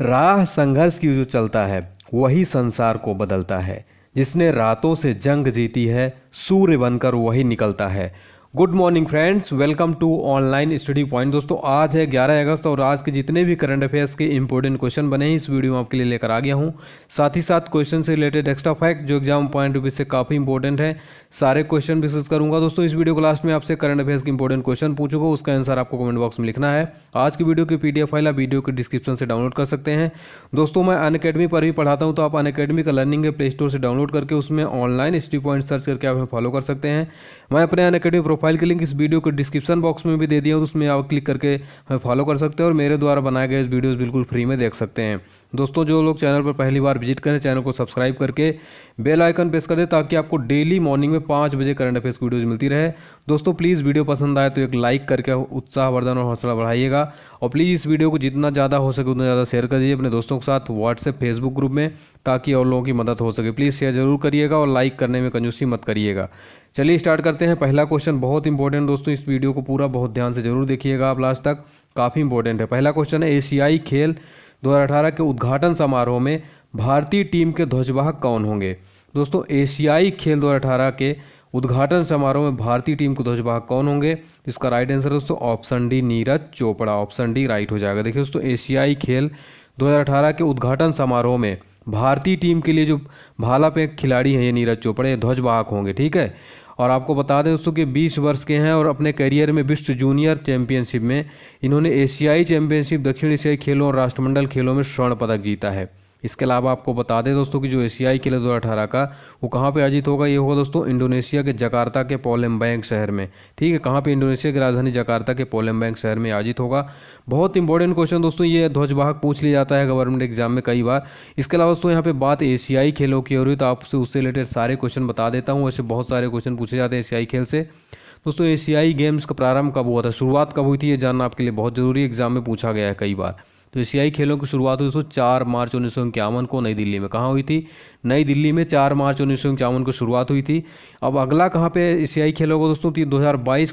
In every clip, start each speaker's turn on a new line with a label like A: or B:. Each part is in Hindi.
A: राह संघर्ष की जो चलता है वही संसार को बदलता है जिसने रातों से जंग जीती है सूर्य बनकर वही निकलता है good morning friends welcome to online study point दोस्तों आज है 11 अगस्त और आज के जितने भी करंट अफेयर्स के इंपॉर्टेंट क्वेश्चन बने हैं इस वीडियो में आपके लिए लेकर आ गया हूं साथ ही साथ क्वेश्चन से रिलेटेड एक्स्ट्रा फैक्ट जो एग्जाम पॉइंट ऑफ व्यू से काफ़ी इंपॉर्टेंट है सारे क्वेश्चन डिस्कस करूंगा दोस्तों इस वीडियो को लास्ट में आपसे करंट अफेयर्स के इंपॉर्टेंट क्वेश्चन पूछूंगा उसका आंसर आपको कमेंट बॉक्स में लिखना है आज की वीडियो की पी फाइल आप वीडियो के डिस्क्रिप्शन से डाउनलोड कर सकते हैं दोस्तों मैं अन पर भी पढ़ाता हूँ तो आप अन का लर्निंग प्ले स्टोर से डाउनलोड करके उसमें ऑनलाइन स्टडी पॉइंट सर्च करके आप फॉलो कर सकते हैं मैं अपने अन प्रोफाइल के लिंक इस वीडियो के डिस्क्रिप्शन बॉक्स में भी दे दिया हूँ तो उसमें आप क्लिक करके हमें फॉलो कर सकते हैं और मेरे द्वारा बनाए गए इस वीडियोज़ बिल्कुल फ्री में देख सकते हैं दोस्तों जो लोग चैनल पर पहली बार विजिट करें चैनल को सब्सक्राइब करके बेल आइकन प्रेस कर दें ताकि आपको डेली मॉर्निंग में पाँच बजे करंट अफेयर्स की वीडियोज़ मिलती रहे दोस्तों प्लीज़ वीडियो पसंद आए तो एक लाइक करके उत्साहवर्धन और हौसला बढ़ाइएगा और प्लीज़ इस वीडियो को जितना ज़्यादा हो सके उतना ज़्यादा शेयर कर दीजिए अपने दोस्तों के साथ व्हाट्सएप फेसबुक ग्रुप में ताकि और लोगों की मदद हो सके प्लीज़ शेयर जरूर करिएगा और लाइक करने में कंजूसी मत करिएगा चलिए स्टार्ट करते हैं पहला क्वेश्चन बहुत इंपॉर्टेंट दोस्तों इस वीडियो को पूरा बहुत ध्यान से जरूर देखिएगा आप लास्ट तक काफ़ी इंपॉर्टेंट है पहला क्वेश्चन है एशियाई खेल 2018 के उद्घाटन समारोह में भारतीय टीम के ध्वजवाहक कौन होंगे दोस्तों एशियाई खेल 2018 के उद्घाटन समारोह में भारतीय टीम के ध्वजवाहक कौन होंगे इसका राइट आंसर दोस्तों option D Neeraj Chopra option D right हो जाएगा देखिए दोस्तों एशियाई खेल दो के उद्घाटन समारोह में भारतीय टीम के लिए जो भाला पे खिलाड़ी हैं ये नीरज चोपड़े ये ध्वजवाहक होंगे ठीक है और आपको बता दें दोस्तों कि 20 वर्ष के हैं और अपने करियर में विश्व जूनियर चैंपियनशिप में इन्होंने एशियाई चैंपियनशिप दक्षिण एशियाई खेलों और राष्ट्रमंडल खेलों में स्वर्ण पदक जीता है इसके अलावा आपको बता दें दोस्तों कि जो एशियाई खेल दो अठारह का वो कहाँ पर आयोजित होगा ये होगा दोस्तों इंडोनेशिया के जकार्ता के पोलेम्बैंग शहर में ठीक है कहाँ पर इंडोनेशिया की राजधानी जकार्ता के पोलेम्बैंग शहर में आयोजित होगा बहुत इंपॉर्टेंट क्वेश्चन दोस्तों ये ध्वजवाहक पूछ लिया जाता है गवर्नमेंट एग्जाम में कई बार इसके अलावा दोस्तों यहाँ पर बात एशियाई खेलों की हो रही है तो आपसे उससे रिलेटेड सारे क्वेश्चन बता देता हूँ ऐसे बहुत सारे क्वेश्चन पूछे जाते हैं एशियाई खेल से दोस्तों एशियाई गेम्स का प्रारंभ कब हुआ था शुरुआत कब हुई थी ये जानना आपके लिए बहुत ज़रूरी एग्जाम में पूछा गया है कई बार तो एशियाई खेलों की शुरुआत हुई दोस्तों चार मार्च उन्नीस को नई दिल्ली में कहाँ हुई थी नई दिल्ली में चार मार्च उन्नीस को शुरुआत हुई थी अब अगला कहाँ पे एशियाई खेल होगा दोस्तों तीन दो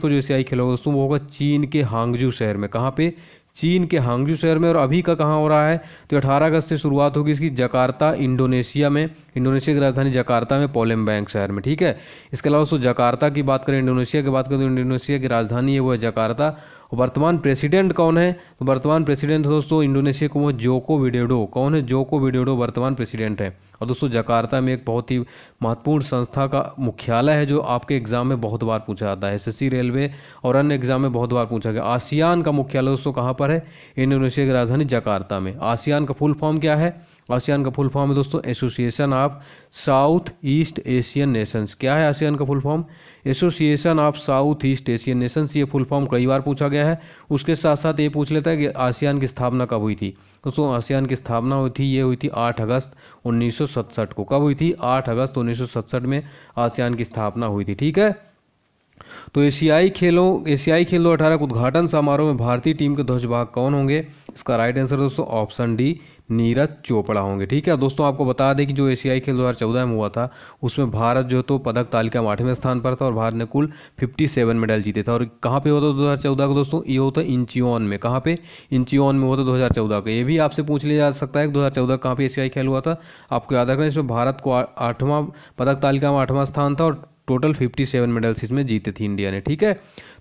A: को जो एशियाई खेल होगा दोस्तों वो होगा चीन के हांगजू शहर में कहाँ पे चीन के हांगजू शहर में और अभी का कहाँ हो रहा है तो 18 अगस्त से शुरुआत होगी इसकी जकार्ता इंडोनेशिया में इंडोनेशिया की राजधानी जकार्ता में पोलेम बैंक शहर में ठीक है इसके अलावा दोस्तों जकार्ता की बात करें इंडोनेशिया की बात करें तो इंडोनेशिया की राजधानी है वो है जकार्ता और वर्तमान प्रेसिडेंट कौन है तो वर्तमान प्रेसिडेंट दोस्तों इंडोनेशिया को वो जोको विडेडो कौन है जोको विडेडो वर्तमान प्रेसिडेंट है और दोस्तों जकार्ता में एक बहुत ही महत्वपूर्ण संस्था का मुख्यालय है जो आपके एग्जाम में बहुत बार पूछा जाता है एस रेलवे और अन्य एग्जाम में बहुत बार पूछा गया आसियान का मुख्यालय दोस्तों कहाँ पर है इंडोनेशिया की राजधानी जकार्ता में आसियान का फुल फॉर्म क्या है आसियान का फुल फॉर्म है दोस्तों Association of South East Asian Nations क्या है आसियान का full form Association of South East Asian Nation ये फुल फॉर्म कई बार पूछा गया है उसके साथ साथ ये पूछ लेता है कि आसियान की स्थापना कब हुई थी दोस्तों आसियान की स्थापना हुई थी ये हुई थी आठ अगस्त उन्नीस को कब हुई थी आठ अगस्त उन्नीस में आसियान की स्थापना हुई थी ठीक है तो एशियाई खेलों एशियाई खेल दो अठारह उद्घाटन समारोह में भारतीय टीम के ध्वजभाग कौन होंगे इसका राइट आंसर दोस्तों ऑप्शन डी नीरज चोपड़ा होंगे ठीक है दोस्तों आपको बता दें कि जो एशियाई खेल चौदह में हुआ था उसमें भारत जो तो पदक तालिका में आठवें स्थान पर था और भारत ने कुल 57 मेडल जीते थे और कहाँ पे दो हज़ार चौदह का दोस्तों ये होता है इंचियोन में कहाँ पे इंचियोन में होता दो हज़ार चौदह का ये भी आपसे पूछ लिया जा सकता है कि चौदह कहाँ पर एशियाई खेल हुआ था आपको याद रखना इसमें भारत को आठवां पदक तालिका में आठवां स्थान था और टोटल 57 मेडल्स इसमें जीते थे इंडिया ने ठीक है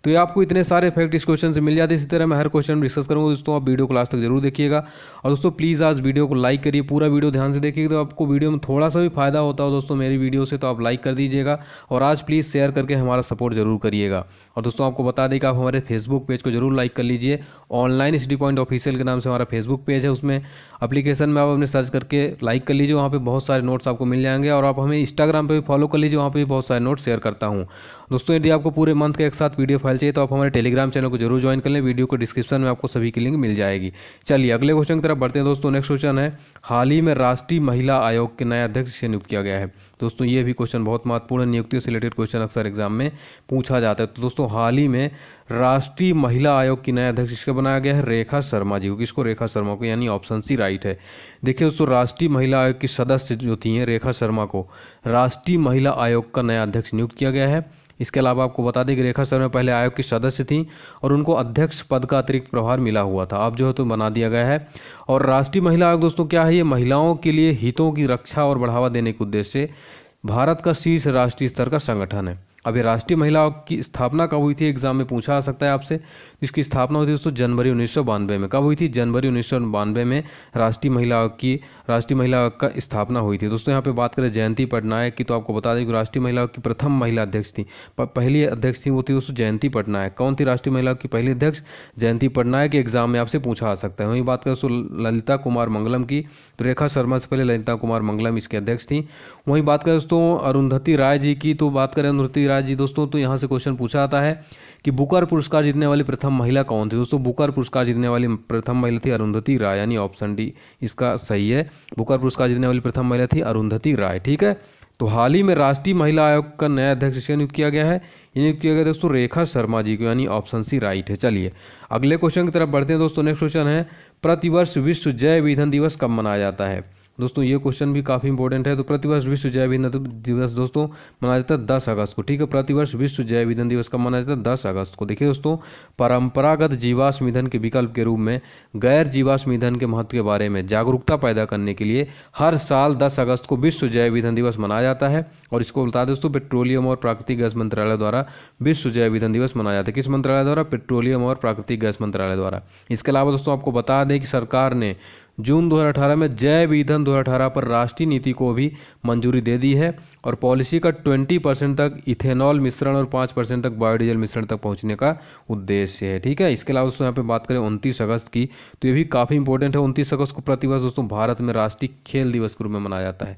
A: तो ये आपको इतने सारे फैक्ट इस क्वेश्चन से मिल जाते हैं इसी तरह मैं हर क्वेश्चन डिस्कस करूँगा दोस्तों आप वीडियो को लास्ट तक जरूर देखिएगा और दोस्तों प्लीज़ आज वीडियो को लाइक करिए पूरा वीडियो ध्यान से देखिएगा तो आपको वीडियो में थोड़ा सा भी फायदा होता हो दोस्तों मेरी वीडियो से तो आप लाइक कर दीजिएगा और आज प्लीज़ शेयर करके हमारा सपोर्ट जरूर करिएगा और दोस्तों आपको बता दें कि आप हमारे फेसबुक पेज को जरूर लाइक कर लीजिए ऑनलाइन सिटी पॉइंट ऑफिशियल के नाम से हमारा फेसबुक पेज है उसमें अपलीकेशन में आप अपने सर्च करके लाइक कर लीजिए वहाँ पर बहुत सारे नोट्स आपको मिल जाएंगे और आप हमें इंस्टाग्राम पर भी फॉलो कर लीजिए वहाँ पर भी बहुत सारे नोट्स शेयर करता हूँ दोस्तों यदि आपको पूरे मंथ का एक साथ वीडियो प्रोफाइल चाहिए तो आप हमारे टेलीग्राम चैनल को जरूर ज्वाइन कर लें वीडियो को डिस्क्रिप्शन में आपको सभी की लिंक मिल जाएगी चलिए अगले क्वेश्चन की तरफ बढ़ते हैं दोस्तों नेक्स्ट क्वेश्चन है हाल ही में राष्ट्रीय महिला आयोग के नया अध्यक्ष से नियुक्त किया गया है दोस्तों ये भी क्वेश्चन बहुत महत्वपूर्ण नियुक्ति नियुक्तियों से रिलेटेड क्वेश्चन अक्सर एग्जाम में पूछा जाता है तो दोस्तों हाल ही में राष्ट्रीय महिला आयोग की नया अध्यक्ष इसका बनाया गया है रेखा शर्मा जी को किसको रेखा शर्मा को यानी ऑप्शन सी राइट है देखिए दोस्तों राष्ट्रीय महिला आयोग की सदस्य जो थी हैं रेखा शर्मा को राष्ट्रीय महिला आयोग का नया अध्यक्ष नियुक्त किया गया है इसके अलावा आपको बता दें कि रेखा शर्मा पहले आयोग की सदस्य थीं और उनको अध्यक्ष पद का अतिरिक्त प्रभार मिला हुआ था अब जो है तो बना दिया गया है और राष्ट्रीय महिला आयोग दोस्तों क्या है ये महिलाओं के लिए हितों की रक्षा और बढ़ावा देने के उद्देश्य से भारत का शीर्ष राष्ट्रीय स्तर का संगठन है अभी राष्ट्रीय महिला आयोग की स्थापना कब हुई थी एग्जाम में पूछा आ सकता है आपसे इसकी स्थापना हुई थी दोस्तों जनवरी उन्नीस में कब हुई थी जनवरी उन्नीस में राष्ट्रीय महिला आयोग की राष्ट्रीय महिला आयोग का स्थापना हुई थी दोस्तों यहाँ पे बात करें जयंती पटनायक की तो आपको बता दें कि राष्ट्रीय आयोग की प्रथम महिला अध्यक्ष थी पहली अध्यक्ष थी वो थी दोस्तों जयंती पटनायक कौन थी राष्ट्रीय महिला की पहली अध्यक्ष जयंती पटनायक एग्जाम में आपसे पूछा आ सकता है वहीं बात करें दोस्तों ललिता कुमार मंगलम की तो रेखा शर्मा से पहले ललिता कुमार मंगलम इसके अध्यक्ष थी वहीं बात करें दोस्तों अरुंधति राय जी की तो बात करें अरुंधति राज जी दोस्तों तो यहाँ से क्वेश्चन पूछा आता है कि बुकर पुरस्कार जीतने वाली प्रथम महिला कौन थी दोस्तों बुकर पुरस्कार जीतने वाली प्रथम महिला थी अरुंधति राय यानी ऑप्शन डी इसका सही है बुकर पुरस्कार जीतने वाली प्रथम महिला थी अरुंधति राय ठीक है तो हाल ही में राष्ट्रीय महिला आयोग का नया अध्यक्ष किसका नियुक्त किया गया है ये नियुक्त किया गया दोस्तों रेखा शर्मा जी को यानी ऑप्शन सी राइट है चलिए अगले क्वेश्चन की तरफ बढ़ते हैं दोस्तों नेक्स्ट क्वेश्चन है प्रतिवर्ष विश्व जैव ईंधन दिवस कब मनाया जाता है दोस्तों ये क्वेश्चन भी काफ़ी इंपॉर्टेंट है तो प्रतिवर्ष विश्व जैव ईंधन दिवस दोस्तों मनाया जाता है दस अगस्त को ठीक है प्रतिवर्ष विश्व जैव ईंधन दिवस का मनाया जाता है दस अगस्त को देखिए दोस्तों परंपरागत जीवाश्म ईंधन के विकल्प के रूप में गैर जीवाश्म ईंधन के महत्व के बारे में जागरूकता पैदा करने के लिए हर साल दस अगस्त को विश्व जैव ईंधन दिवस मनाया जाता है और इसको बता दें दोस्तों पेट्रोलियम और प्राकृतिक गैस मंत्रालय द्वारा विश्व जैव ईंधन दिवस मनाया जाता है किस मंत्रालय द्वारा पेट्रोलियम और प्राकृतिक गैस मंत्रालय द्वारा इसके अलावा दोस्तों आपको बता दें कि सरकार ने जून 2018 में जैव ईंधन 2018 पर राष्ट्रीय नीति को भी मंजूरी दे दी है और पॉलिसी का 20 परसेंट तक इथेनॉल मिश्रण और 5 परसेंट तक बायोडीजल मिश्रण तक पहुंचने का उद्देश्य है ठीक है इसके अलावा दोस्तों यहाँ पे बात करें उनतीस अगस्त की तो ये भी काफ़ी इंपॉर्टेंट है उनतीस अगस्त को प्रतिवर्ष दोस्तों भारत में राष्ट्रीय खेल दिवस के रूप में मनाया जाता है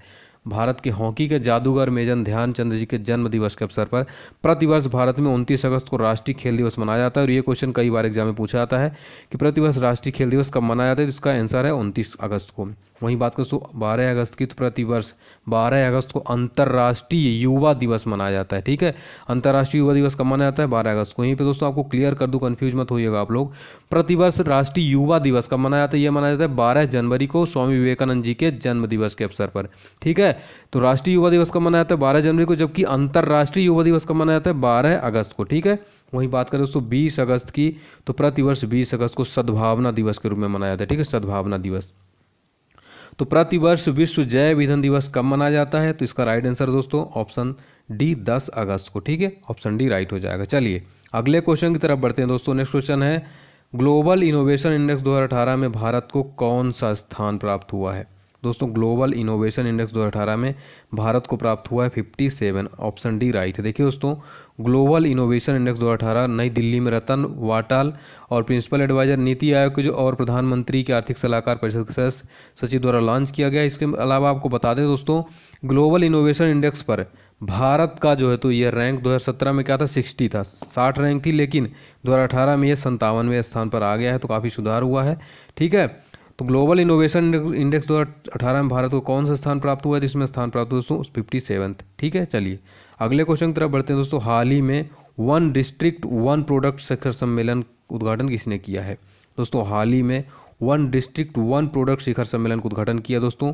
A: भारत के हॉकी के जादूगर मेजन ध्यानचंद जी के जन्म दिवस के अवसर पर प्रतिवर्ष भारत में उनतीस अगस्त को राष्ट्रीय खेल दिवस मनाया जाता है और ये क्वेश्चन कई बार एग्जाम में पूछा जाता है कि प्रतिवर्ष राष्ट्रीय खेल दिवस कब मनाया जाता है जिसका आंसर है उनतीस अगस्त को वहीं बात करें तो बारह अगस्त की तो प्रतिवर्ष बारह अगस्त को अंतर्राष्ट्रीय युवा दिवस मनाया जाता है ठीक है अंतर्राष्ट्रीय युवा दिवस कब मनाया जाता है बारह अगस्त को यहीं पे दोस्तों आपको क्लियर कर दूँ कन्फ्यूज मत होइएगा आप लोग प्रतिवर्ष राष्ट्रीय युवा दिवस कब मनाया जाता है यह मनाया जाता है बारह जनवरी को स्वामी विवेकानंद जी के जन्म दिवस के अवसर पर ठीक है तो राष्ट्रीय युवा दिवस कब मनाया जाता है बारह जनवरी को जबकि अंतर्राष्ट्रीय युवा दिवस कब मनाया जाता है बारह अगस्त को ठीक है वहीं बात करें दोस्तों बीस अगस्त की तो प्रतिवर्ष बीस अगस्त को सद्भावना दिवस के रूप में मनाया जाता है ठीक है सद्भावना दिवस तो प्रतिवर्ष विश्व जैव ईंधन दिवस कब मनाया जाता है तो इसका राइट आंसर दोस्तों ऑप्शन डी 10 अगस्त को ठीक है ऑप्शन डी राइट हो जाएगा चलिए अगले क्वेश्चन की तरफ बढ़ते हैं दोस्तों नेक्स्ट क्वेश्चन है ग्लोबल इनोवेशन इंडेक्स 2018 में भारत को कौन सा स्थान प्राप्त हुआ है दोस्तों ग्लोबल इनोवेशन इंडेक्स 2018 में भारत को प्राप्त हुआ है 57 ऑप्शन डी राइट देखिए दोस्तों ग्लोबल इनोवेशन इंडेक्स 2018 नई दिल्ली में रतन वाटाल और प्रिंसिपल एडवाइजर नीति आयोग के जो और प्रधानमंत्री के आर्थिक सलाहकार परिषद के सदस्य सचिव द्वारा लॉन्च किया गया इसके अलावा आपको बता दें दोस्तों ग्लोबल इनोवेशन इंडेक्स पर भारत का जो है तो ये रैंक 2017 में क्या था 60 था 60 रैंक थी लेकिन 2018 में ये संतावनवें स्थान पर आ गया है तो काफ़ी सुधार हुआ है ठीक है तो ग्लोबल इनोवेशन इंडेक्स दो अठारह में भारत को कौन सा स्थान प्राप्त हुआ है जिसमें स्थान प्राप्त हुआ दोस्तों फिफ्टी सेवन्थ ठीक है चलिए अगले क्वेश्चन की तरफ बढ़ते हैं दोस्तों हाल ही में वन डिस्ट्रिक्ट वन प्रोडक्ट शिखर सम्मेलन उद्घाटन किसने किया है दोस्तों हाल ही में वन डिस्ट्रिक्ट वन प्रोडक्ट शिखर सम्मेलन का उद्घाटन किया दोस्तों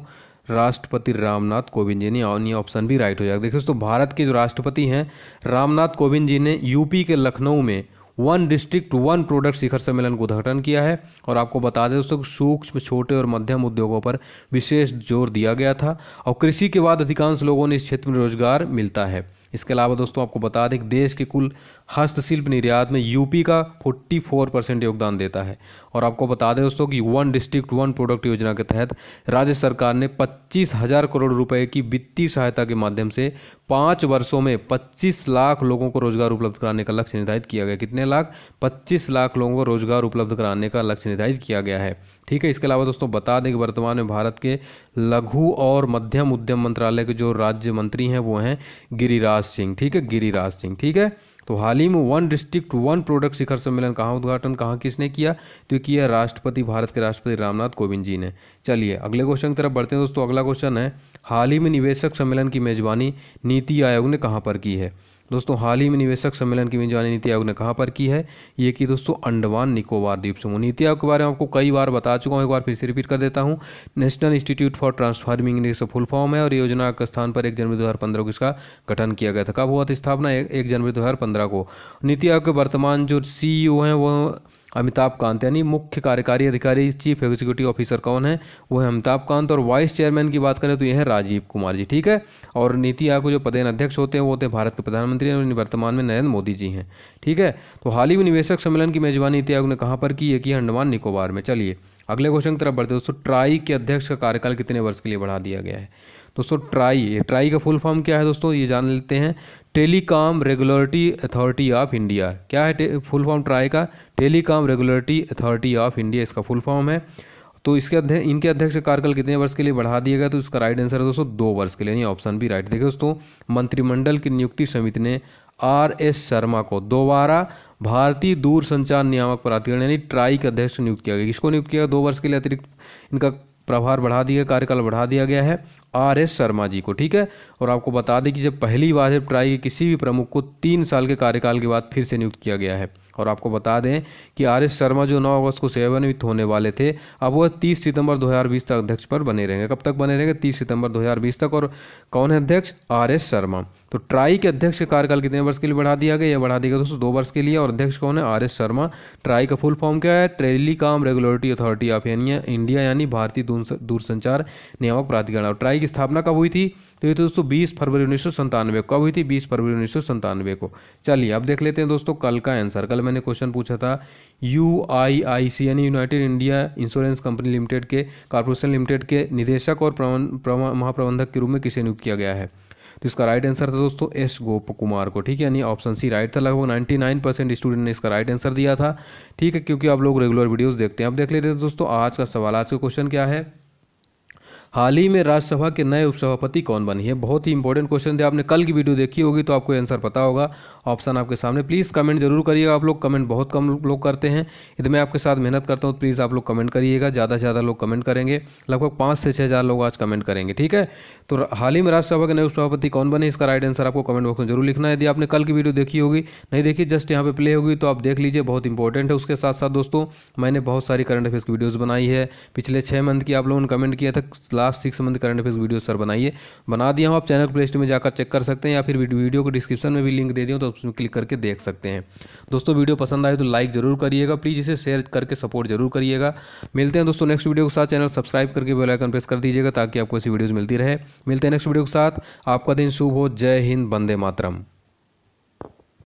A: राष्ट्रपति रामनाथ कोविंद जी ने और ये ऑप्शन भी राइट हो जाएगा देखिए दोस्तों भारत के जो राष्ट्रपति हैं रामनाथ कोविंद जी ने यूपी के लखनऊ में वन डिस्ट्रिक्ट वन प्रोडक्ट शिखर सम्मेलन का उद्घाटन किया है और आपको बता दें दोस्तों सूक्ष्म छोटे और मध्यम उद्योगों पर विशेष जोर दिया गया था और कृषि के बाद अधिकांश लोगों ने इस क्षेत्र में रोजगार मिलता है इसके अलावा दोस्तों आपको बता दें देश के कुल हस्तशिल्प निर्यात में यूपी का 44 परसेंट योगदान देता है और आपको बता दें दोस्तों कि वन डिस्ट्रिक्ट वन प्रोडक्ट योजना के तहत राज्य सरकार ने पच्चीस हजार करोड़ रुपए की वित्तीय सहायता के माध्यम से पाँच वर्षों में 25 लाख लोगों को रोजगार उपलब्ध कराने का लक्ष्य निर्धारित किया गया कितने लाख 25 लाख लोगों को रोजगार उपलब्ध कराने का लक्ष्य निर्धारित किया गया है ठीक है इसके अलावा दोस्तों बता दें कि वर्तमान में भारत के लघु और मध्यम उद्यम मंत्रालय के जो राज्य मंत्री हैं वो हैं गिरिराज सिंह ठीक है गिरिराज सिंह ठीक है तो हाल ही में वन डिस्ट्रिक्ट वन प्रोडक्ट शिखर सम्मेलन कहाँ उद्घाटन कहाँ किसने किया तो किया राष्ट्रपति भारत के राष्ट्रपति रामनाथ कोविंद जी ने चलिए अगले क्वेश्चन की तरफ बढ़ते हैं दोस्तों अगला क्वेश्चन है हाल ही में निवेशक सम्मेलन की मेजबानी नीति आयोग ने कहाँ पर की है दोस्तों हाल ही में निवेशक सम्मेलन की मेजबानी नीति आयोग ने कहाँ पर की है ये कि दोस्तों अंडमान निकोबार द्वीप समूह नीति आयोग के बारे में आपको कई बार बता चुका हूँ एक बार फिर से रिपीट कर देता हूँ national institute for transforming India full form है और योजना के स्थान पर एक जनवरी दो को इसका गठन किया गया था कब हुआ था स्थापना एक जनवरी दो को नीति आयोग के वर्तमान जो सी e हैं वो अमिताभ कांत यानी मुख्य कार्यकारी अधिकारी चीफ एग्जीक्यूटिव ऑफिसर कौन है वो है अमिताभ कांत और वाइस चेयरमैन की बात करें तो ये है राजीव कुमार जी ठीक है और नीति आयोग के जो पदेन अध्यक्ष होते हैं वो होते हैं भारत के प्रधानमंत्री और वर्तमान में नरेंद्र मोदी जी हैं ठीक है तो हाल ही में निवेशक सम्मेलन की मेजबानी नीति आयोग ने कहाँ पर की है की अंडमान निकोबार में चलिए अगले क्वेश्चन की तरफ बढ़ते दोस्तों ट्राई के अध्यक्ष का कार्यकाल कितने वर्ष के लिए बढ़ा दिया गया है दोस्तों ट्राई ट्राई का फुल फॉर्म क्या है दोस्तों ये जान लेते हैं telecom regulatory authority of India क्या है फुल फॉर्म ट्राई का telecom regulatory authority of India इसका फुल फॉर्म है तो इसके अध्यक्ष इनके अध्यक्ष कार्यकाल कितने वर्ष के लिए बढ़ा दिया गया तो इसका राइट आंसर है दोस्तों दो वर्ष के लिए नहीं ऑप्शन भी राइट देखिए दोस्तों मंत्रिमंडल की नियुक्ति समिति ने आर एस शर्मा को दोबारा भारतीय दूरसंचार नियामक प्राधिकरण यानी ट्राई का अध्यक्ष नियुक्त किया गया किसको नियुक्त किया दो वर्ष के लिए अतिरिक्त इनका प्रभार बढ़ा दिया कार्यकाल बढ़ा दिया गया है आर एस शर्मा जी को ठीक है और आपको बता दें कि जब पहली बार है ट्राई के किसी भी प्रमुख को तीन साल के कार्यकाल के बाद फिर से नियुक्त किया गया है और आपको बता दें कि आर एस शर्मा जो 9 अगस्त को सेवानिवृत्त होने वाले थे अब वह 30 सितंबर 2020 तक अध्यक्ष पर बने रहेंगे कब तक बने रहेंगे 30 सितंबर 2020 तक और कौन है अध्यक्ष आर एस शर्मा तो ट्राई के अध्यक्ष के कार्यकाल कितने वर्ष के लिए बढ़ा दिया गया यह बढ़ा दिया गया दोस्तों दो वर्ष के लिए और अध्यक्ष कौन है आर एस शर्मा ट्राई का फुल फॉर्म क्या है telecom regulatory authority of India यानी भारतीय दूरसंचार नियामक प्राधिकरण और ट्राई की स्थापना कब हुई थी तो ये तो दोस्तों बीस फरवरी उन्नीस सौ संतानवे कब हुई थी बीस फरवरी उन्नीस सौ संतानवे को चलिए अब देख लेते हैं दोस्तों कल का आंसर कल मैंने क्वेश्चन पूछा था यू आई आई सी यानी united India insurance company limited के कॉरपोरेशन लिमिटेड के निदेशक और महाप्रबंधक के रूप में किसे नियुक्त किया गया है तो इसका राइट आंसर था दोस्तों एस गोप कुमार को ठीक है यानी ऑप्शन सी राइट था लगभग 99 परसेंट स्टूडेंट ने इसका राइट आंसर दिया था ठीक है क्योंकि आप लोग रेगुलर वीडियोस देखते हैं अब देख लेते हैं दोस्तों आज का सवाल आज का क्वेश्चन क्या है हाल ही में राज्यसभा के नए उपसभापति कौन बनी है बहुत ही इंपॉर्टेंट क्वेश्चन थे आपने कल की वीडियो देखी होगी तो आपको आंसर पता होगा ऑप्शन आपके सामने प्लीज़ कमेंट जरूर करिएगा आप लोग कमेंट बहुत कम लोग करते हैं यदि मैं आपके साथ मेहनत करता हूँ तो प्लीज़ आप लोग कमेंट करिएगा ज़्यादा से ज़्यादा लोग कमेंट करेंगे लगभग पाँच से छः हज़ार लोग आज कमेंट करेंगे ठीक है तो हाल ही में राज्यसभा के नए उपसभापति कौन बने तो तो तो इसका राइट आंसर आपको कमेंट बॉक्स में जरूर लिखना है यदि आपने कल की वीडियो देखी होगी नहीं देखी जस्ट यहाँ पे प्ले होगी तो आप देख लीजिए बहुत इंपॉर्टेंट है उसके साथ साथ दोस्तों मैंने बहुत सारी करंट अफेयर्स की वीडियोज़ बनाई है पिछले छः मंथ की आप लोगों ने कमेंट किया था class six month current affairs video sir बनाइए बना दिया हूँ आप चैनल प्ले स्टोर में जाकर चेक कर सकते हैं या फिर वीडियो को डिस्क्रिप्शन में भी लिंक दे दूँ तो उसमें क्लिक करके देख सकते हैं दोस्तों वीडियो पसंद आए तो लाइक जरूर करिएगा प्लीज़ इसे शेयर करके सपोर्ट जरूर करिएगा मिलते हैं दोस्तों नेक्स्ट वीडियो के साथ चैनल सब्सक्राइब करके बेलाइकन प्रेस कर दीजिएगा ताकि आपको ऐसी वीडियोज़ मिलती रहे मिलते हैं नेक्स्ट वीडियो के साथ आपका दिन शुभ हो जय हिंद बंदे मातरम